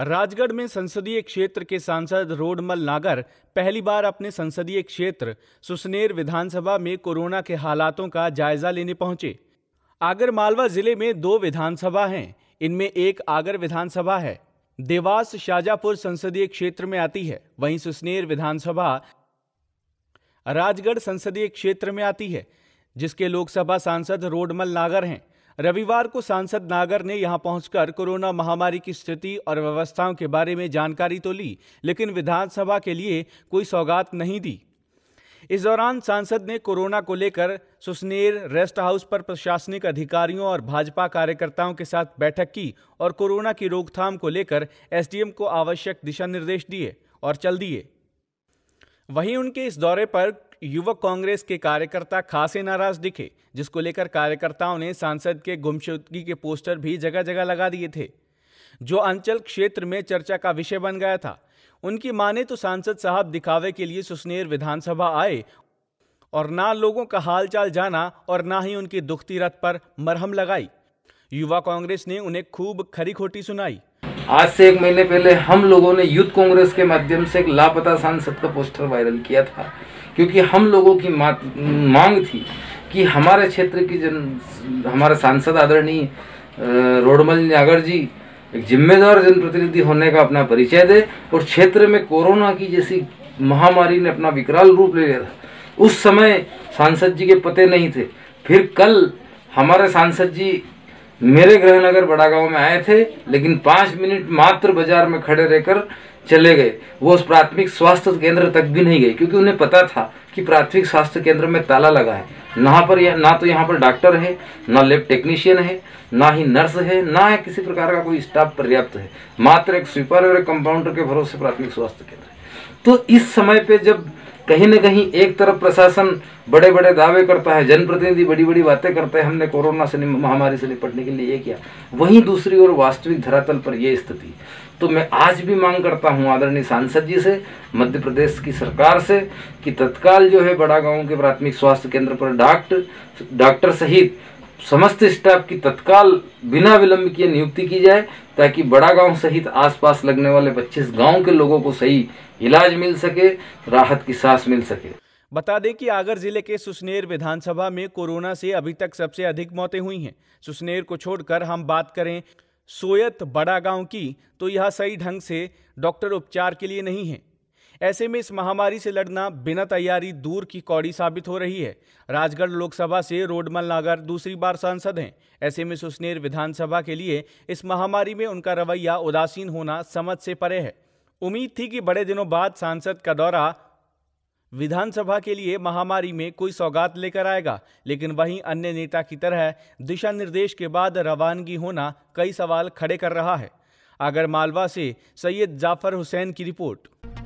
राजगढ़ में संसदीय क्षेत्र के सांसद रोडमल नागर पहली बार अपने संसदीय क्षेत्र सुसनेर विधानसभा में कोरोना के हालातों का जायजा लेने पहुंचे आगर मालवा जिले में दो विधानसभा हैं इनमें एक आगर विधानसभा है देवास शाजापुर संसदीय क्षेत्र में आती है वहीं सुसनेर विधानसभा राजगढ़ संसदीय क्षेत्र में आती है जिसके लोकसभा सांसद रोडमल नागर हैं रविवार को सांसद नागर ने यहां पहुंचकर कोरोना महामारी की स्थिति और व्यवस्थाओं के बारे में जानकारी तो ली लेकिन विधानसभा के लिए कोई सौगात नहीं दी इस दौरान सांसद ने कोरोना को लेकर सुसनेर रेस्ट हाउस पर प्रशासनिक अधिकारियों और भाजपा कार्यकर्ताओं के साथ बैठक की और कोरोना की रोकथाम को लेकर एसडीएम को आवश्यक दिशा निर्देश दिए और चल दिए वहीं उनके इस दौरे पर युवक कांग्रेस के कार्यकर्ता खासे नाराज दिखे जिसको लेकर कार्यकर्ताओं ने सांसद के गुमशुदगी के पोस्टर भी जगह जगह लगा दिए थे जो अंचल क्षेत्र में चर्चा का विषय बन गया था उनकी माने तो सांसद साहब दिखावे के लिए सुसनेर विधानसभा आए और ना लोगों का हालचाल जाना और ना ही उनकी दुखती रथ पर मरहम लगाई युवा कांग्रेस ने उन्हें खूब खरी खोटी सुनाई आज से एक महीने पहले हम लोगों ने यूथ कांग्रेस के माध्यम से एक लापता सांसद का पोस्टर वायरल किया था क्योंकि हम लोगों की मांग थी कि हमारे क्षेत्र की जन हमारे सांसद आदरणीय रोडमल नागर जी एक जिम्मेदार जनप्रतिनिधि होने का अपना परिचय दे और क्षेत्र में कोरोना की जैसी महामारी ने अपना विकराल रूप ले लिया था उस समय सांसद जी के पते नहीं थे फिर कल हमारे सांसद जी मेरे गृहनगर बड़ा गाँव में आए थे लेकिन पाँच मिनट मात्र बाजार में खड़े रहकर चले गए वो उस प्राथमिक स्वास्थ्य केंद्र तक भी नहीं गए क्योंकि उन्हें पता था कि प्राथमिक स्वास्थ्य केंद्र में ताला लगा है ना पर या, ना तो यहाँ पर डॉक्टर है ना लेब टेक्नीशियन है ना ही नर्स है ना है किसी प्रकार का कोई स्टाफ पर्याप्त है मात्र एक स्वीपर और एक कंपाउंडर के भरोसे प्राथमिक स्वास्थ्य केंद्र तो इस समय पे जब कहीं ना कहीं एक तरफ प्रशासन बड़े बड़े दावे करता है जनप्रतिनिधि बड़ी बड़ी बातें करते हैं हमने कोरोना से महामारी से निपटने के लिए ये किया वहीं दूसरी ओर वास्तविक धरातल पर यह स्थिति तो मैं आज भी मांग करता हूँ आदरणीय सांसद जी से मध्य प्रदेश की सरकार से कि तत्काल जो है बड़ा गाँव के प्राथमिक स्वास्थ्य केंद्र पर डॉक्टर डॉक्टर सहित समस्त स्टाफ की तत्काल बिना विलंब किए नियुक्ति की जाए ताकि बड़ा गांव सहित आसपास लगने वाले 25 गांव के लोगों को सही इलाज मिल सके राहत की सांस मिल सके बता दें कि आगर जिले के सुसनेर विधानसभा में कोरोना से अभी तक सबसे अधिक मौतें हुई हैं सुसनेर को छोड़कर हम बात करें सोयत बड़ा गांव की तो यह सही ढंग से डॉक्टर उपचार के लिए नहीं है ऐसे में इस महामारी से लड़ना बिना तैयारी दूर की कौड़ी साबित हो रही है राजगढ़ लोकसभा से रोडमल नागर दूसरी बार सांसद हैं ऐसे में सुसनेर विधानसभा के लिए इस महामारी में उनका रवैया उदासीन होना समझ से परे है उम्मीद थी कि बड़े दिनों बाद सांसद का दौरा विधानसभा के लिए महामारी में कोई सौगात लेकर आएगा लेकिन वहीं अन्य नेता की तरह दिशा निर्देश के बाद रवानगी होना कई सवाल खड़े कर रहा है आगर मालवा से सैयद जाफर हुसैन की रिपोर्ट